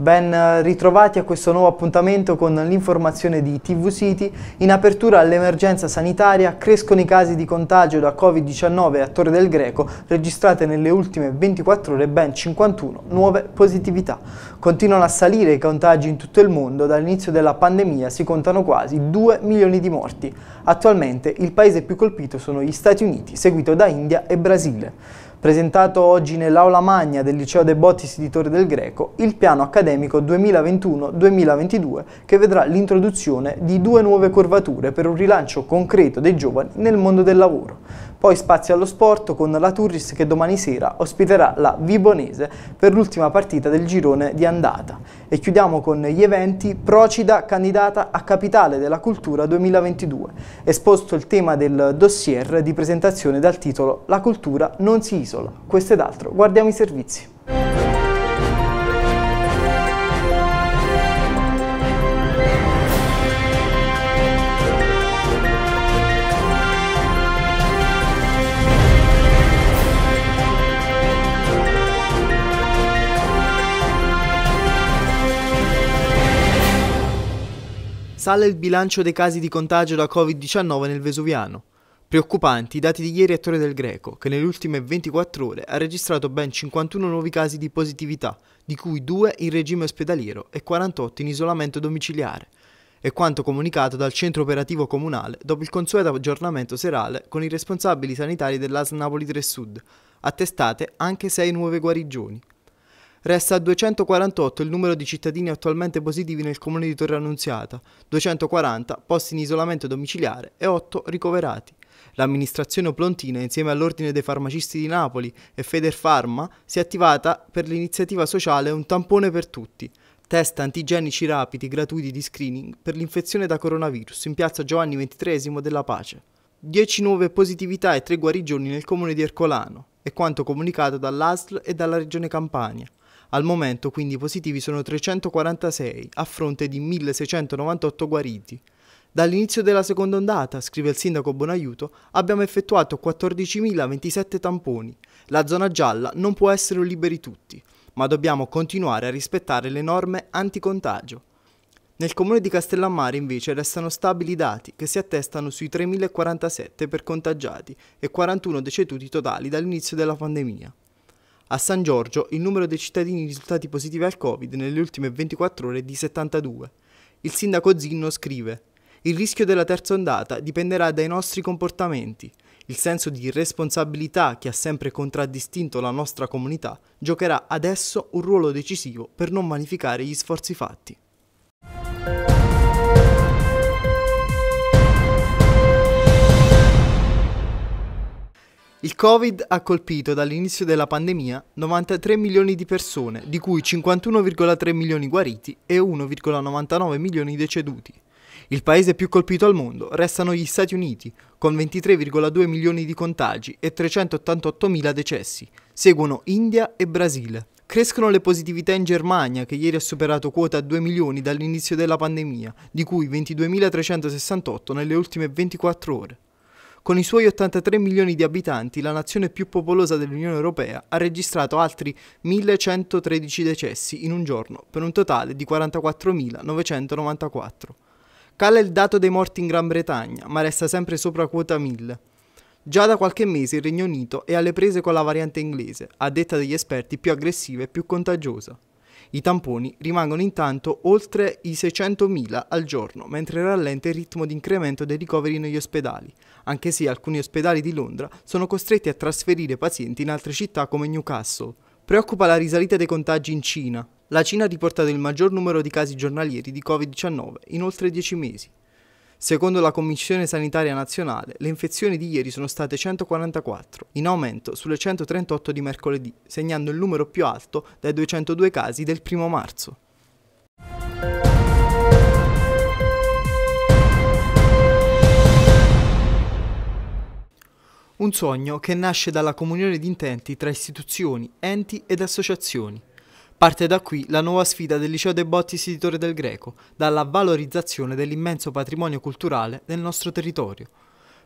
Ben eh, ritrovati a questo nuovo appuntamento con l'informazione di TV City. In apertura all'emergenza sanitaria crescono i casi di contagio da Covid-19 a Torre del Greco, registrate nelle ultime 24 ore ben 51 nuove positività. Continuano a salire i contagi in tutto il mondo, dall'inizio della pandemia si contano quasi 2 milioni di morti. Attualmente il paese più colpito sono gli Stati Uniti, seguito da India e Brasile presentato oggi nell'Aula Magna del Liceo De Bottis di Torre del Greco il piano accademico 2021-2022 che vedrà l'introduzione di due nuove curvature per un rilancio concreto dei giovani nel mondo del lavoro. Poi spazio allo sport con la Turris che domani sera ospiterà la Vibonese per l'ultima partita del girone di andata. E chiudiamo con gli eventi Procida candidata a Capitale della Cultura 2022. Esposto il tema del dossier di presentazione dal titolo La cultura non si isola. Questo ed altro. Guardiamo i servizi. Sale il bilancio dei casi di contagio da Covid-19 nel Vesuviano. Preoccupanti i dati di ieri a Torre del Greco, che nelle ultime 24 ore ha registrato ben 51 nuovi casi di positività, di cui 2 in regime ospedaliero e 48 in isolamento domiciliare. E quanto comunicato dal centro operativo comunale dopo il consueto aggiornamento serale con i responsabili sanitari dell'AS Napoli 3 Sud, attestate anche 6 nuove guarigioni. Resta a 248 il numero di cittadini attualmente positivi nel comune di Torre Annunziata, 240 posti in isolamento domiciliare e 8 ricoverati. L'amministrazione plontina, insieme all'Ordine dei Farmacisti di Napoli e Federfarma, si è attivata per l'iniziativa sociale Un tampone per tutti, test antigenici rapidi gratuiti di screening per l'infezione da coronavirus in piazza Giovanni XXIII della Pace. 10 nuove positività e 3 guarigioni nel comune di Ercolano, è quanto comunicato dall'ASL e dalla Regione Campania. Al momento quindi i positivi sono 346 a fronte di 1698 guariti. Dall'inizio della seconda ondata, scrive il sindaco Bonaiuto, abbiamo effettuato 14.027 tamponi. La zona gialla non può essere un liberi tutti, ma dobbiamo continuare a rispettare le norme anticontagio. Nel comune di Castellammare invece restano stabili i dati che si attestano sui 3.047 per contagiati e 41 deceduti totali dall'inizio della pandemia. A San Giorgio il numero dei cittadini risultati positivi al Covid nelle ultime 24 ore è di 72. Il sindaco Zinno scrive il rischio della terza ondata dipenderà dai nostri comportamenti. Il senso di responsabilità che ha sempre contraddistinto la nostra comunità giocherà adesso un ruolo decisivo per non vanificare gli sforzi fatti. Il Covid ha colpito dall'inizio della pandemia 93 milioni di persone, di cui 51,3 milioni guariti e 1,99 milioni deceduti. Il paese più colpito al mondo restano gli Stati Uniti, con 23,2 milioni di contagi e 388 mila decessi. Seguono India e Brasile. Crescono le positività in Germania, che ieri ha superato quota 2 milioni dall'inizio della pandemia, di cui 22.368 nelle ultime 24 ore. Con i suoi 83 milioni di abitanti, la nazione più popolosa dell'Unione Europea ha registrato altri 1.113 decessi in un giorno, per un totale di 44.994. Cala il dato dei morti in Gran Bretagna, ma resta sempre sopra quota 1.000. Già da qualche mese il Regno Unito è alle prese con la variante inglese, a detta degli esperti più aggressiva e più contagiosa. I tamponi rimangono intanto oltre i 600.000 al giorno, mentre rallenta il ritmo di incremento dei ricoveri negli ospedali, anche se alcuni ospedali di Londra sono costretti a trasferire pazienti in altre città come Newcastle. Preoccupa la risalita dei contagi in Cina. La Cina ha riportato il maggior numero di casi giornalieri di Covid-19 in oltre 10 mesi. Secondo la Commissione Sanitaria Nazionale, le infezioni di ieri sono state 144, in aumento sulle 138 di mercoledì, segnando il numero più alto dai 202 casi del 1 marzo. Un sogno che nasce dalla comunione di intenti tra istituzioni, enti ed associazioni. Parte da qui la nuova sfida del Liceo De Bottis di Torre del Greco, dalla valorizzazione dell'immenso patrimonio culturale del nostro territorio.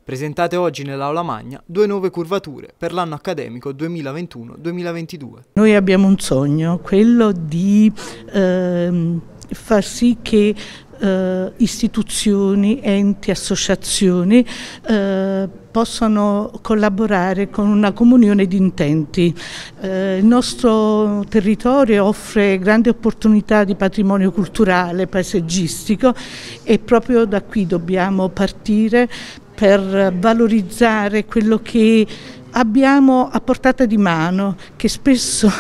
Presentate oggi nell'Aula Magna due nuove curvature per l'anno accademico 2021-2022. Noi abbiamo un sogno, quello di ehm, far sì che eh, istituzioni, enti, associazioni eh, possono collaborare con una comunione di intenti. Eh, il nostro territorio offre grandi opportunità di patrimonio culturale, paesaggistico e proprio da qui dobbiamo partire per valorizzare quello che abbiamo a portata di mano, che spesso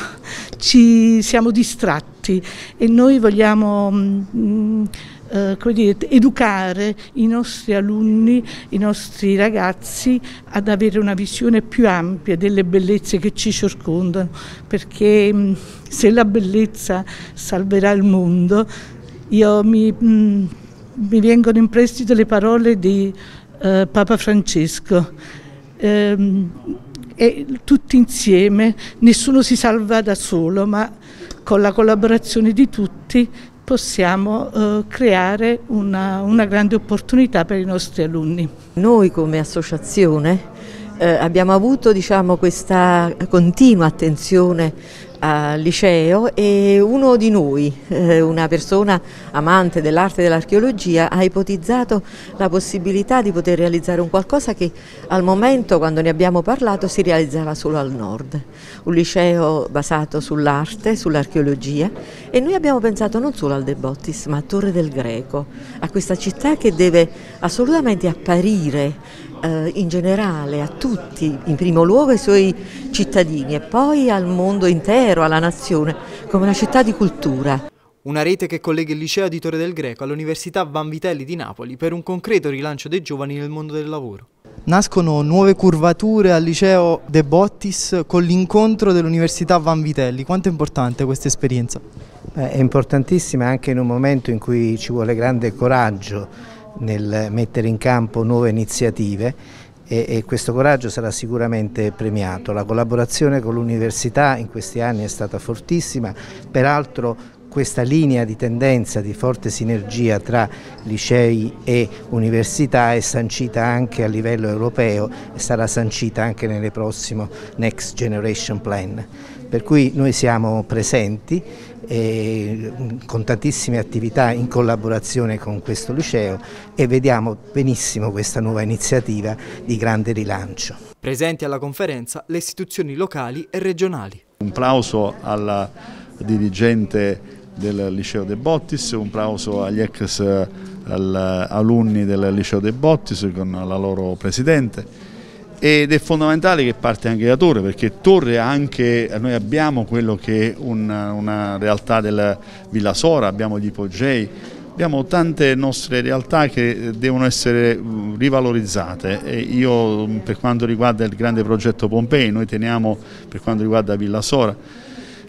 ci siamo distratti e noi vogliamo mh, mm, mm, eh, dire, educare i nostri alunni, i nostri ragazzi ad avere una visione più ampia delle bellezze che ci circondano, perché mm, se la bellezza salverà il mondo, io mi, mh, mi vengono in prestito le parole di eh, Papa Francesco. Ehm, e tutti insieme, nessuno si salva da solo, ma con la collaborazione di tutti possiamo eh, creare una, una, grande opportunità per i nostri alunni. Noi come associazione eh, abbiamo avuto diciamo, questa continua attenzione al liceo e uno di noi, eh, una persona amante dell'arte e dell'archeologia, ha ipotizzato la possibilità di poter realizzare un qualcosa che al momento, quando ne abbiamo parlato, si realizzava solo al nord. Un liceo basato sull'arte, sull'archeologia e noi abbiamo pensato non solo al De Bottis ma a Torre del Greco, a questa città che deve assolutamente apparire eh, in generale a tutti, in primo luogo ai suoi cittadini e poi al mondo intero, alla nazione, come una città di cultura. Una rete che collega il liceo di Torre del Greco all'Università Vanvitelli di Napoli per un concreto rilancio dei giovani nel mondo del lavoro. Nascono nuove curvature al liceo De Bottis con l'incontro dell'Università Vanvitelli. Quanto è importante questa esperienza? Beh, è importantissima anche in un momento in cui ci vuole grande coraggio nel mettere in campo nuove iniziative e, e, questo coraggio sarà sicuramente premiato. La collaborazione con l'università in questi anni è stata fortissima, peraltro questa linea di tendenza di forte sinergia tra licei e università è sancita anche a livello europeo e sarà sancita anche nel prossimo Next Generation Plan. Per cui noi siamo presenti Mm, con tantissime attività in collaborazione con questo liceo e vediamo benissimo questa nuova iniziativa di grande rilancio. Presenti alla conferenza le istituzioni locali e regionali. Un plauso alla dirigente del liceo De Bottis, un plauso agli ex eh, alunni del liceo De Bottis con la loro presidente ed è fondamentale che parte anche da Torre perché Torre anche, noi abbiamo quello che è una, una realtà della Villa Sora, abbiamo gli ipogei, abbiamo tante nostre realtà che devono essere rivalorizzate e io per quanto riguarda il grande progetto Pompei, noi teniamo per quanto riguarda Villa Sora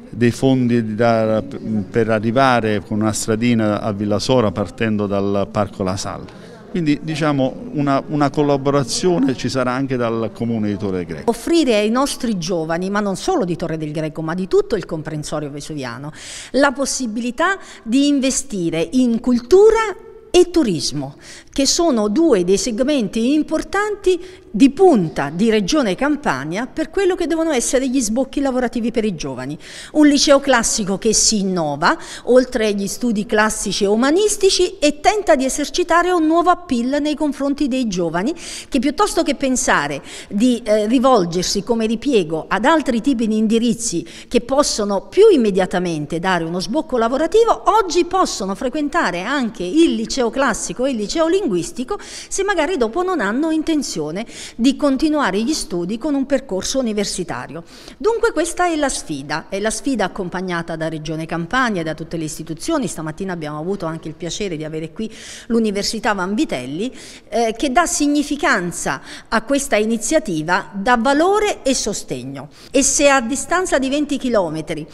dei fondi da, per arrivare con una stradina a Villa Sora partendo dal Parco La Salle quindi diciamo una, una, collaborazione ci sarà anche dal comune di Torre del Greco. Offrire ai nostri giovani, ma non solo di Torre del Greco, ma di tutto il comprensorio vesuviano, la possibilità di investire in cultura e turismo, che sono due dei segmenti importanti di punta di Regione Campania per quello che devono essere gli sbocchi lavorativi per i giovani. Un liceo classico che si innova, oltre agli studi classici e umanistici, e tenta di esercitare un nuovo appeal nei confronti dei giovani che piuttosto che pensare di eh, rivolgersi come ripiego ad altri tipi di indirizzi che possono più immediatamente dare uno sbocco lavorativo, oggi possono frequentare anche il liceo classico e il liceo linguistico se magari dopo non hanno intenzione di continuare gli studi con un percorso universitario. Dunque questa è la sfida, è la sfida accompagnata da Regione Campania e da tutte le istituzioni, stamattina abbiamo avuto anche il piacere di avere qui l'Università Vanvitelli, eh, che dà significanza a questa iniziativa, dà valore e sostegno. E se a distanza di 20 chilometri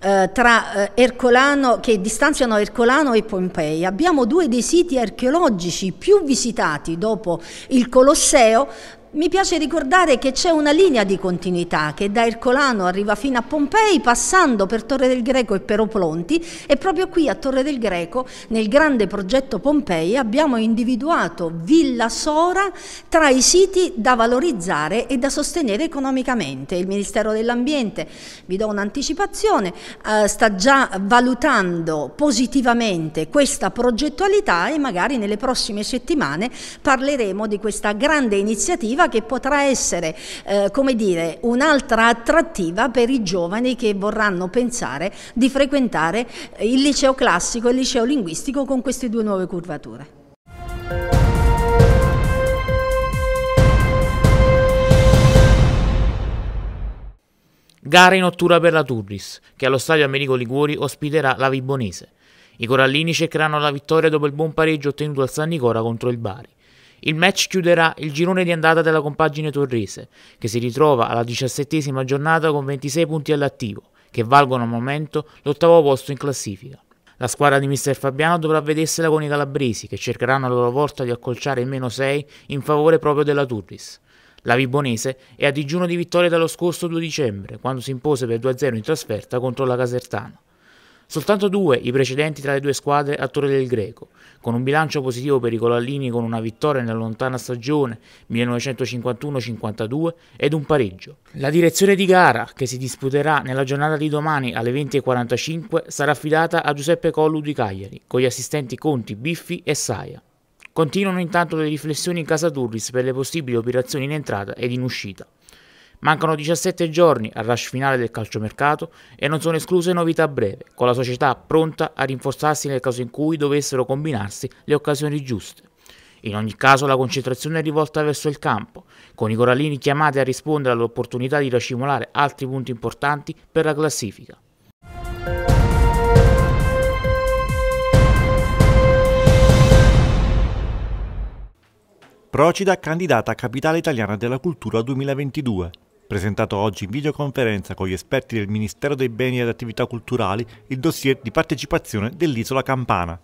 eh, tra eh, Ercolano, che distanziano Ercolano e Pompei. Abbiamo due dei siti archeologici più visitati dopo il Colosseo mi piace ricordare che c'è una linea di continuità che da Ercolano arriva fino a Pompei passando per Torre del Greco e per Oplonti e proprio qui a Torre del Greco nel grande progetto Pompei abbiamo individuato Villa Sora tra i siti da valorizzare e da sostenere economicamente. Il Ministero dell'Ambiente, vi do un'anticipazione, eh, sta già valutando positivamente questa progettualità e magari nelle prossime settimane parleremo di questa grande iniziativa attrattiva che potrà essere, eh, come dire, un'altra attrattiva per i giovani che vorranno pensare di frequentare il liceo classico e il liceo linguistico con queste due nuove curvature. Gara in ottura per la Turris, che allo stadio Americo Liguori ospiterà la Vibonese. I corallini cercheranno la vittoria dopo il buon pareggio ottenuto al San Nicola contro il Bari. Il match chiuderà il girone di andata della compagine torrese, che si ritrova alla diciassettesima giornata con 26 punti all'attivo, che valgono al momento l'ottavo posto in classifica. La squadra di Mr. Fabiano dovrà vedersela con i calabresi, che cercheranno a loro volta di accolciare il meno 6 in favore proprio della Turris. La Vibonese è a digiuno di vittoria dallo scorso 2 dicembre, quando si impose per 2-0 in trasferta contro la Casertana. Soltanto due i precedenti tra le due squadre a Torre del Greco, con un bilancio positivo per i Colarini con una vittoria nella lontana stagione 1951-52 ed un pareggio. La direzione di gara, che si disputerà nella giornata di domani alle 20.45, sarà affidata a Giuseppe Collu di Cagliari, con gli assistenti Conti, Biffi e Saia. Continuano intanto le riflessioni in casa Turris per le possibili operazioni in entrata ed in uscita. Mancano 17 giorni al rush finale del calciomercato e non sono escluse novità breve, con la società pronta a rinforzarsi nel caso in cui dovessero combinarsi le occasioni giuste. In ogni caso la concentrazione è rivolta verso il campo, con i corallini chiamati a rispondere all'opportunità di racimolare altri punti importanti per la classifica. Procida candidata a Capitale Italiana della Cultura 2022 presentato oggi in videoconferenza con gli esperti del Ministero dei Beni e delle Attività Culturali il dossier di partecipazione dell'isola Campana.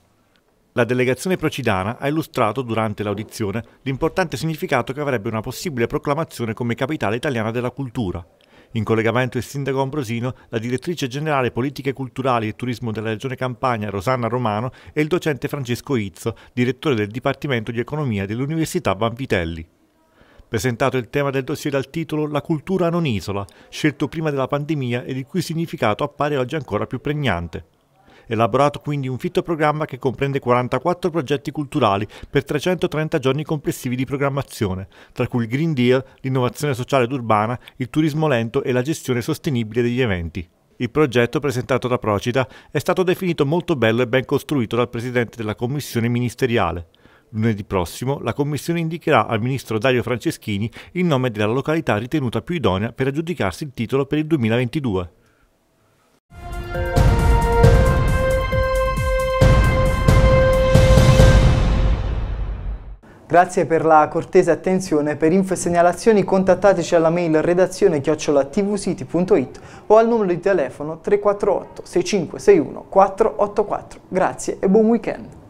La delegazione procidana ha illustrato durante l'audizione l'importante significato che avrebbe una possibile proclamazione come capitale italiana della cultura. In collegamento il sindaco Ambrosino, la direttrice generale politiche culturali e turismo della regione Campania Rosanna Romano e il docente Francesco Izzo, direttore del Dipartimento di Economia dell'Università Vanvitelli presentato il tema del dossier dal titolo La cultura non isola, scelto prima della pandemia ed il cui significato appare oggi ancora più pregnante. Elaborato quindi un fitto programma che comprende 44 progetti culturali per 330 giorni complessivi di programmazione, tra cui il Green Deal, l'innovazione sociale ed urbana, il turismo lento e la gestione sostenibile degli eventi. Il progetto presentato da Procida è stato definito molto bello e ben costruito dal presidente della commissione ministeriale. Lunedì prossimo la Commissione indicherà al ministro Dario Franceschini il nome della località ritenuta più idonea per aggiudicarsi il titolo per il 2022. Grazie per la cortese attenzione. Per info e segnalazioni contattateci alla mail redazione chiocciolatvsiti.it o al numero di telefono 348 6561 484. Grazie e buon weekend.